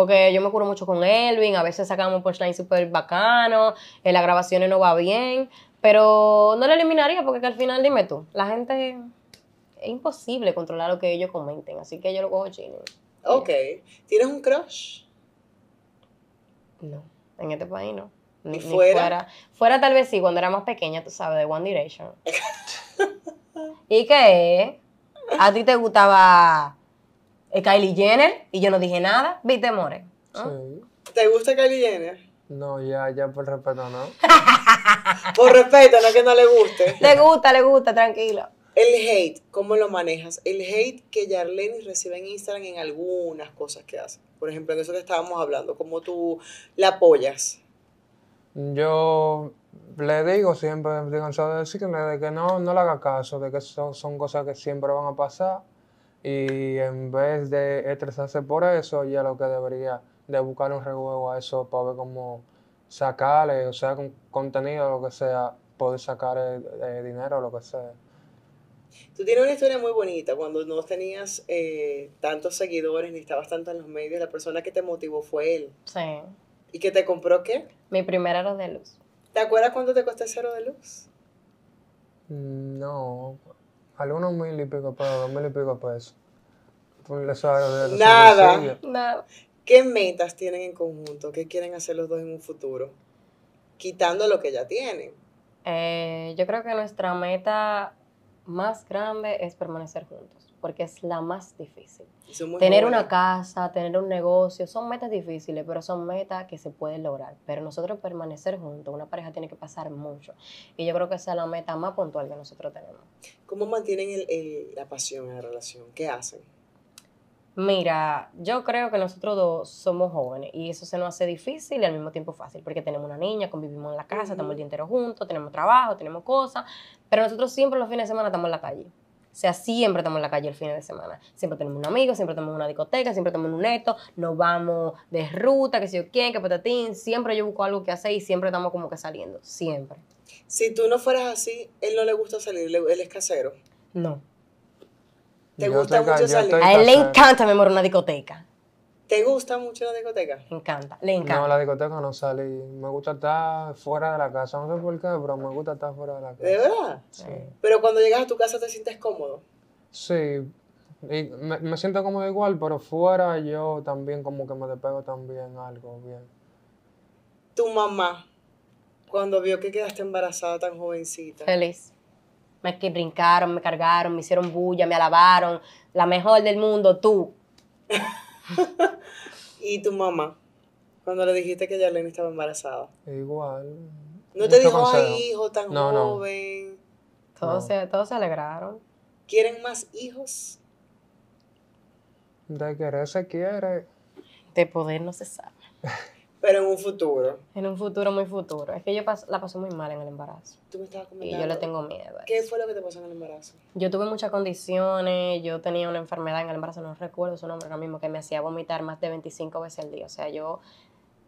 Porque yo me curo mucho con Elvin, a veces sacamos punchline súper bacano, en eh, las grabaciones no va bien, pero no lo eliminaría porque al final, dime tú, la gente es imposible controlar lo que ellos comenten, así que yo lo cojo chino. Ok. ¿Tienes un crush? No, en este país no. Ni, fuera? Ni fuera? fuera? tal vez sí, cuando era más pequeña, tú sabes, de One Direction. ¿Y qué? ¿A ti te gustaba Kylie Jenner y yo no dije nada. ¿Viste, More? Sí. ¿Te gusta Kylie Jenner? No, ya, ya por respeto, ¿no? por respeto, no que no le guste. Le gusta, le gusta, tranquilo. El hate, ¿cómo lo manejas? El hate que Yarlene recibe en Instagram en algunas cosas que hace. Por ejemplo, en eso que estábamos hablando, ¿cómo tú la apoyas? Yo le digo siempre, digo, de de que, no, no le haga caso, de que son cosas que siempre van a pasar y en vez de estresarse por eso, ya lo que debería de buscar un reguero a eso para ver cómo sacarle, o sea, con contenido, lo que sea, poder sacar el, eh, eh, dinero, lo que sea. Tú tienes una historia muy bonita. Cuando no tenías eh, tantos seguidores ni estabas tanto en los medios, la persona que te motivó fue él. Sí. ¿Y que te compró qué? Mi primer aro de luz. ¿Te acuerdas cuánto te costó ese aro de luz? Mm, no, algunos mil y pico pesos, dos mil y pico pesos. nada, nada. ¿Qué metas tienen en conjunto? ¿Qué quieren hacer los dos en un futuro? Quitando lo que ya tienen. Eh, yo creo que nuestra meta más grande es permanecer juntos porque es la más difícil. Tener una casa, tener un negocio, son metas difíciles, pero son metas que se pueden lograr. Pero nosotros permanecer juntos, una pareja tiene que pasar mucho. Y yo creo que esa es la meta más puntual que nosotros tenemos. ¿Cómo mantienen el, la pasión en la relación? ¿Qué hacen? Mira, yo creo que nosotros dos somos jóvenes y eso se nos hace difícil y al mismo tiempo fácil, porque tenemos una niña, convivimos en la casa, estamos el día entero juntos, tenemos trabajo, tenemos cosas, pero nosotros siempre los fines de semana estamos en la calle. O sea, siempre estamos en la calle el fin de semana. Siempre tenemos un amigo, siempre tenemos una discoteca, siempre tenemos un neto, nos vamos de ruta, que si yo quién, que patatín. Siempre yo busco algo que hacer y siempre estamos como que saliendo. Siempre. Si tú no fueras así, él no le gusta salir, él es casero. No. ¿Te gusta mucho salir? A él le encanta, mi amor, una discoteca. ¿Te gusta mucho la discoteca? Me encanta, le encanta. No, la discoteca no sale. Me gusta estar fuera de la casa. No sé por qué, pero me gusta estar fuera de la casa. ¿De verdad? Sí. Pero cuando llegas a tu casa te sientes cómodo. Sí. me, siento cómodo igual, pero fuera yo también como que me despego también algo bien. Tu mamá, cuando vio que quedaste embarazada tan jovencita. Feliz me que brincaron, me cargaron, me hicieron bulla, me alabaron, la mejor del mundo, tú. ¿Y tu mamá? Cuando le dijiste que Yarlene estaba embarazada. Igual. ¿No te dijo, hijo tan no, joven? Todos, Se, todos se alegraron. ¿Quieren más hijos? De querer se quiere. De poder no se sabe. Pero en un futuro. En un futuro muy futuro. Es que yo la pasé muy mal en el embarazo. Tú me estabas comentando. Y yo le tengo miedo. ¿Qué fue lo que te pasó en el embarazo? Yo tuve muchas condiciones, yo tenía una enfermedad en el embarazo, no recuerdo su nombre ahora mismo, que me hacía vomitar más de 25 veces al día. O sea, yo,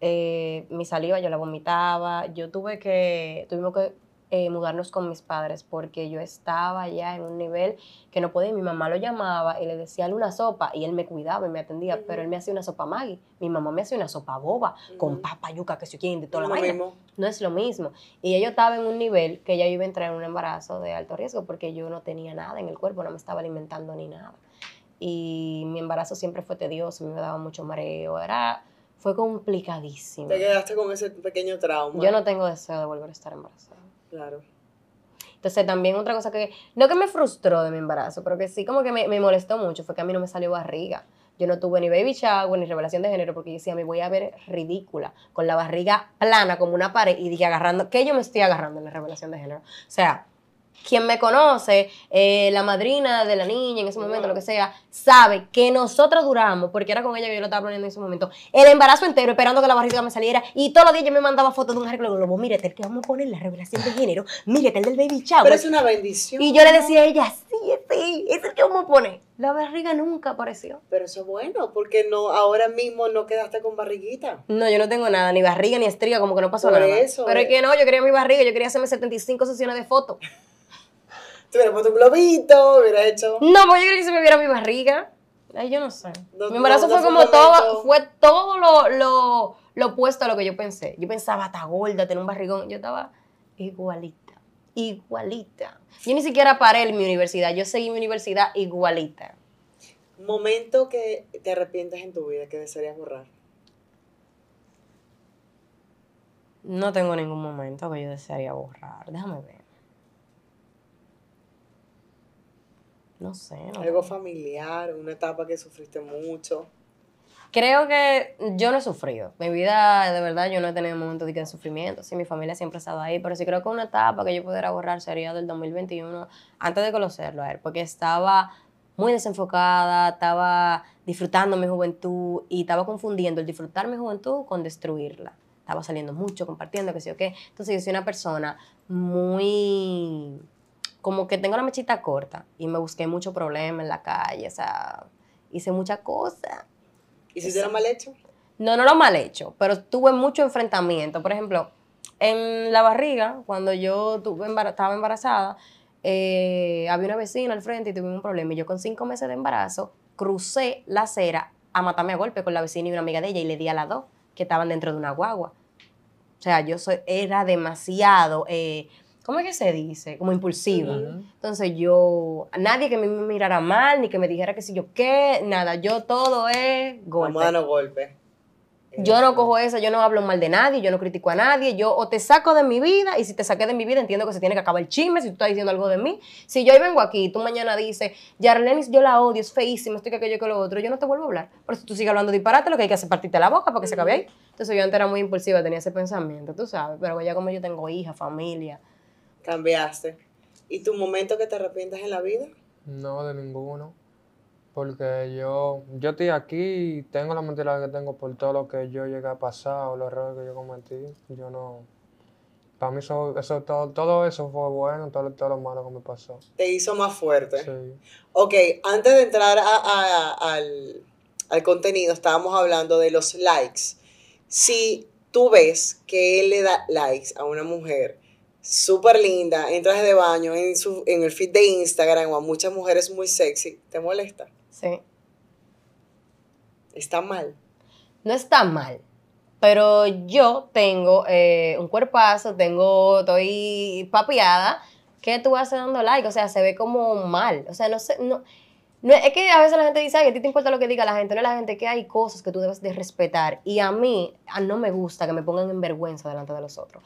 eh, mi saliva yo la vomitaba, yo tuve que, tuvimos que eh, mudarnos con mis padres porque yo estaba ya en un nivel que no podía. Mi mamá lo llamaba y le decía una sopa y él me cuidaba y me atendía, pero él me hacía una sopa magui. Mi mamá me hacía una sopa boba con papa, yuca, que se quieren de toda la No es lo mismo. Y yo estaba en un nivel que ya iba a entrar en un embarazo de alto riesgo porque yo no tenía nada en el cuerpo, no me estaba alimentando ni nada. Y mi embarazo siempre fue tedioso, me daba mucho mareo, era fue complicadísimo. Te quedaste con ese pequeño trauma. Yo no tengo deseo de volver a estar embarazada. Claro. Entonces también otra cosa que, no que me frustró de mi embarazo, pero que sí como que me, molestó mucho fue que a mí no me salió barriga. Yo no tuve ni baby shower ni revelación de género porque yo decía, me voy a ver ridícula, con la barriga plana como una pared y dije agarrando, que yo me estoy agarrando en la revelación de género. O sea, quien me conoce, eh, la madrina de la niña en ese momento, lo que sea, sabe que nosotros duramos, porque era con ella que yo lo estaba poniendo en ese momento, el embarazo entero esperando que la barriga me saliera y todos los días yo me mandaba fotos de un arreglo globo, mírate este el que vamos a poner la revelación de género, mírate este el del baby chao. Pero es una bendición. Y yo le decía a ella, sí, sí, es el que vamos a poner. La barriga nunca apareció. Pero eso es bueno, porque no, ahora mismo no quedaste con barriguita. No, yo no tengo nada, ni barriga ni estría, como que no pasó nada. Pero es eh. que no, yo quería mi barriga, yo quería hacerme 75 sesiones de fotos. Te hubiera puesto un globito, hubiera hecho. No, porque yo creo que se me viera mi barriga. Ay, yo no sé. mi embarazo fue como todo, fue todo lo, lo, opuesto a lo que yo pensé. Yo pensaba, está gorda, tener un barrigón. Yo estaba igualita, igualita. Yo ni siquiera paré en mi universidad, yo seguí mi universidad igualita. Momento que te arrepientes en tu vida, que desearías borrar. No tengo ningún momento que yo desearía borrar. Déjame ver. No sé. Algo familiar, una etapa que sufriste mucho. Creo que yo no he sufrido. Mi vida, de verdad, yo no he tenido momentos de sufrimiento. Sí, mi familia siempre ha estado ahí, pero sí creo que una etapa que yo pudiera borrar sería del 2021, antes de conocerlo a él, porque estaba muy desenfocada, estaba disfrutando mi juventud y estaba confundiendo el disfrutar mi juventud con destruirla. Estaba saliendo mucho, compartiendo, qué sé yo qué. Entonces yo soy una persona muy como que tengo la mechita corta y me busqué mucho problema en la calle, o sea, hice muchas cosas. ¿Y si era mal hecho? No, no lo mal hecho, pero tuve mucho enfrentamiento. Por ejemplo, en la barriga, cuando yo tuve estaba embarazada, eh, había una vecina al frente y tuve un problema. Y yo con cinco meses de embarazo crucé la acera a matarme a golpe con la vecina y una amiga de ella y le di a las dos que estaban dentro de una guagua. O sea, yo soy, era demasiado eh, ¿cómo es que se dice? Como impulsiva. Entonces yo, nadie que me mirara mal, ni que me dijera que si yo qué, nada, yo todo es golpe. Mano golpe. Yo no cojo esa, yo no hablo mal de nadie, yo no critico a nadie, yo o te saco de mi vida y si te saqué de mi vida entiendo que se tiene que acabar el chisme si tú estás diciendo algo de mí. Si yo hoy vengo aquí y tú mañana dices, Yarlenis, yo la odio, es feísima, estoy que aquello que lo otro, yo no te vuelvo a hablar. Por si tú sigues hablando disparate, lo que hay que hacer es partirte la boca para que se acabe ahí. Entonces yo antes era muy impulsiva, tenía ese pensamiento, tú sabes, pero ya como yo tengo hija, familia, cambiaste. ¿Y tu momento que te arrepientas en la vida? No, de ninguno. Porque yo, yo estoy aquí y tengo la mentalidad que tengo por todo lo que yo llegué a pasar o los errores que yo cometí. Yo no. Para mí, todo, todo, eso fue bueno, todo, todo, lo malo que me pasó. Te hizo más fuerte. Sí. Ok, antes de entrar al, al contenido, estábamos hablando de los likes. Si tú ves que él le da likes a una mujer súper linda, en traje de baño, en, su, en el feed de Instagram o a muchas mujeres muy sexy, ¿te molesta? Sí. ¿Está mal? No está mal, pero yo tengo eh, un cuerpazo, tengo, estoy papiada, ¿qué tú vas dando like? O sea, se ve como mal, o sea, no sé, no... es que a veces la gente dice, a ti te importa lo que diga la gente, no la gente, que hay cosas que tú debes de respetar. Y a mí no me gusta que me pongan en vergüenza delante de los otros.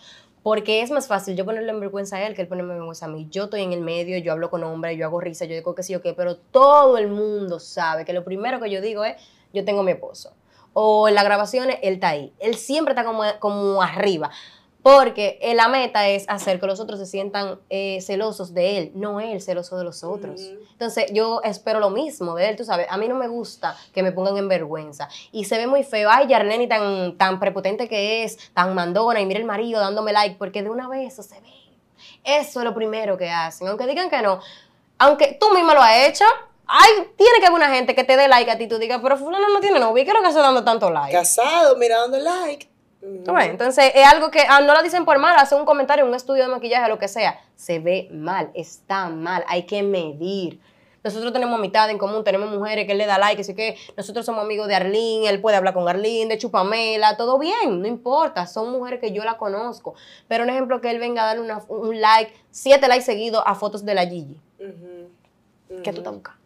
Porque es más fácil yo ponerle en vergüenza a él que él ponerme en vergüenza a mí. Yo estoy en el medio, yo hablo con hombres, yo hago risa, yo digo que sí o qué, pero todo el mundo sabe que lo primero que yo digo es, yo tengo mi esposo. O en las grabaciones, él está ahí. Él siempre está como, como arriba. Porque la meta es hacer que los otros se sientan eh, celosos de él, no él celoso de los otros. Entonces yo espero lo mismo de él, tú sabes, a mí no me gusta que me pongan en vergüenza. Y se ve muy feo, ay, Yarneni tan, tan prepotente que es, tan mandona, y mira el marido dándome like, porque de una vez eso se ve. Eso es lo primero que hacen, aunque digan que no, aunque tú misma lo has hecho. Ay, tiene que haber una gente que te dé like a ti tú digas, pero fulano no tiene no, ¿qué es lo que está dando tanto like? Casado, mira, dando like entonces es algo que ah, no lo dicen por mal, hace un comentario, un estudio de maquillaje, lo que sea. Se ve mal, está mal, hay que medir. Nosotros tenemos mitad en común, tenemos mujeres que él le da like, así que nosotros somos amigos de Arlín, él puede hablar con Arlín, de Chupamela, todo bien, no importa, son mujeres que yo la conozco. Pero un ejemplo que él venga a darle un like, siete likes seguidos a fotos de la Gigi. ¿Qué tú estás buscando?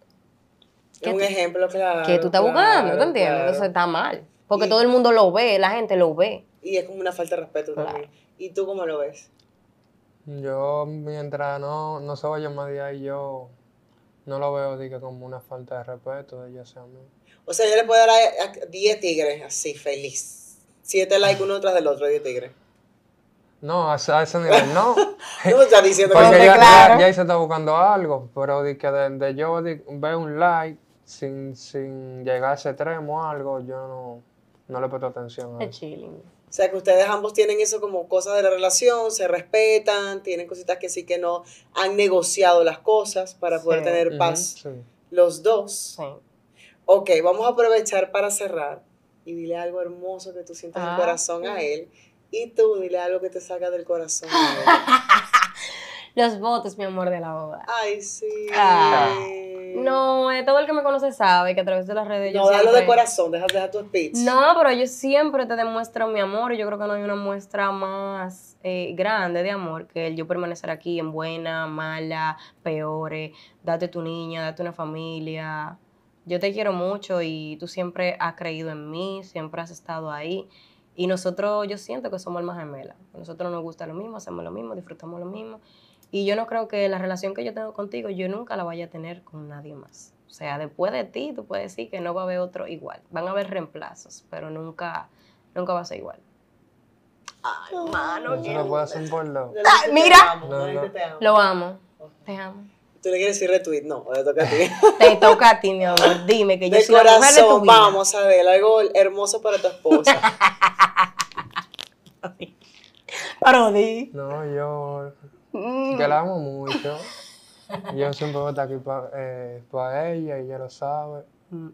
Un ejemplo, que tú estás buscando? ¿No te entiendes? Entonces está mal. Porque todo el mundo lo ve, la gente lo ve. Y es como una falta de respeto también. ¿Y tú cómo lo ves? Yo, mientras no, no se vaya más de ahí, yo no lo veo diga, como una falta de respeto de sea a mí. O sea, yo le puedo dar a 10 tigres así, feliz. Siete likes uno tras del otro, 10 tigres. No, a, ese nivel no. no estás diciendo que ya, ya, se está buscando algo, pero de que yo veo un like sin, sin llegar a ese extremo o algo, yo no no le presto atención. A chilling. O sea, que ustedes ambos tienen eso como cosas de la relación, se respetan, tienen cositas que sí que no, han negociado las cosas para poder tener paz los dos. Sí. Ok, vamos a aprovechar para cerrar y dile algo hermoso que tú sientas el ah, corazón a él y tú dile algo que te saca del corazón a él. los votos, mi amor, de la boda. Ay, sí. Ah. No, eh, todo el que me conoce sabe que a través de las redes yo No, de corazón, deja, deja, tu speech. No, pero yo siempre te demuestro mi amor y yo creo que no hay una muestra más eh, grande de amor que el yo permanecer aquí en buena, mala, peores, date tu niña, date una familia. Yo te quiero mucho y tú siempre has creído en mí, siempre has estado ahí. Y nosotros, yo siento que somos el más gemela. nosotros nos gusta lo mismo, hacemos lo mismo, disfrutamos lo mismo. Y yo no creo que la relación que yo tengo contigo, yo nunca la vaya a tener con nadie más. O sea, después de ti, tú puedes decir que no va a haber otro igual. Van a haber reemplazos, pero nunca, nunca va a ser igual. Ay, hermano. Yo Yo lo puedo hacer por lo. Ah, mira. Te amo. Lo amo. Te amo. ¿Tú le quieres decir retweet? No, te toca a ti. te toca a ti, mi amor. Dime que yo soy corazón, la mujer de tu vida. Vamos, ver, algo hermoso para tu esposa. Parodi. No, yo que mm. la amo mucho. Yo siempre voy a estar aquí para eh, ella y ella lo sabe. Mm.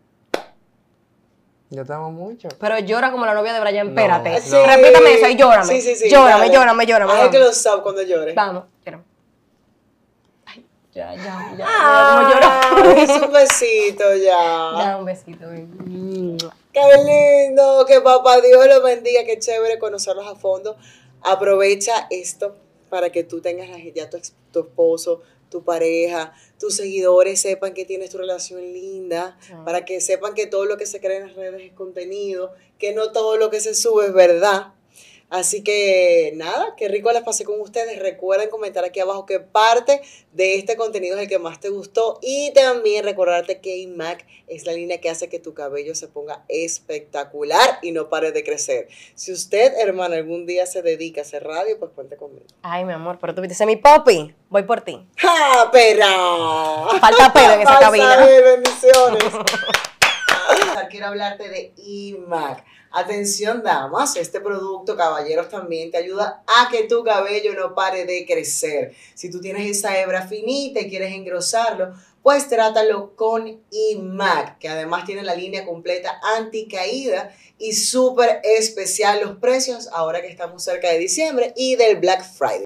Yo te amo mucho. Pero llora como la novia de Brian, espérate. sí. Repítame eso y llórame. Sí, sí, sí. Llórame, llórame, llórame. que lo sabe cuando llore. Vamos, Ay, ya, ya, ya. Ah, como un besito ya. Ya, un besito. Qué lindo, que papá Dios lo bendiga, qué chévere conocerlos a fondo. Aprovecha esto para que tú tengas ya tu, tu esposo, tu pareja, tus seguidores sepan que tienes tu relación linda, para que sepan que todo lo que se crea en las redes es contenido, que no todo lo que se sube es verdad, Así que nada, qué rico las pasé con ustedes. Recuerden comentar aquí abajo qué parte de este contenido es el que más te gustó y también recordarte que IMAC es la línea que hace que tu cabello se ponga espectacular y no pare de crecer. Si usted, hermana, algún día se dedica a hacer radio, pues cuente conmigo. Ay, mi amor, pero tú viste mi papi, voy por ti. ¡Ja, pero Falta pelo en esa cabina. bendiciones. quiero hablarte de IMAC. Atención damas, este producto, caballeros, también te ayuda a que tu cabello no pare de crecer. Si tú tienes esa hebra finita y quieres engrosarlo, pues trátalo con IMAC, que además tiene la línea completa anticaída y súper especial los precios ahora que estamos cerca de diciembre y del Black Friday.